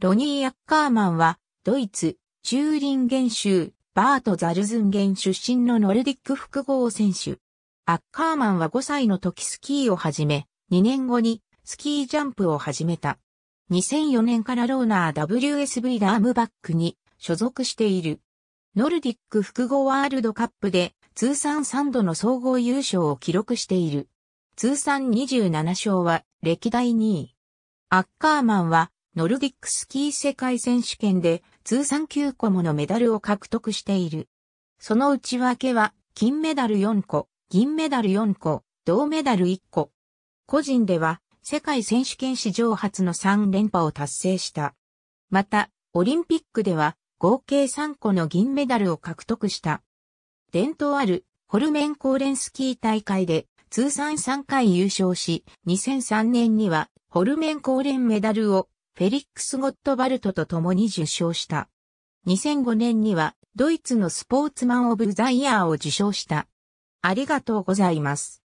ロニー・アッカーマンは、ドイツ、チューリンゲン州、バート・ザルズンゲン出身のノルディック複合選手。アッカーマンは5歳の時スキーを始め、2年後にスキージャンプを始めた。2004年からローナー WSV ラームバックに所属している。ノルディック複合ワールドカップで通算3度の総合優勝を記録している。通算27勝は歴代2位。アッカーマンはノルディックスキー世界選手権で通算9個ものメダルを獲得している。その内訳は、金メダル4個、銀メダル4個、銅メダル1個。個人では、世界選手権史上初の3連覇を達成した。また、オリンピックでは、合計3個の銀メダルを獲得した。伝統ある、ホルメンコーレンスキー大会で、通算3回優勝し、2003年には、ホルメンコーレンメダルをフェリックス・ゴットバルトと共に受賞した。2005年にはドイツのスポーツマン・オブ・ザ・イヤーを受賞した。ありがとうございます。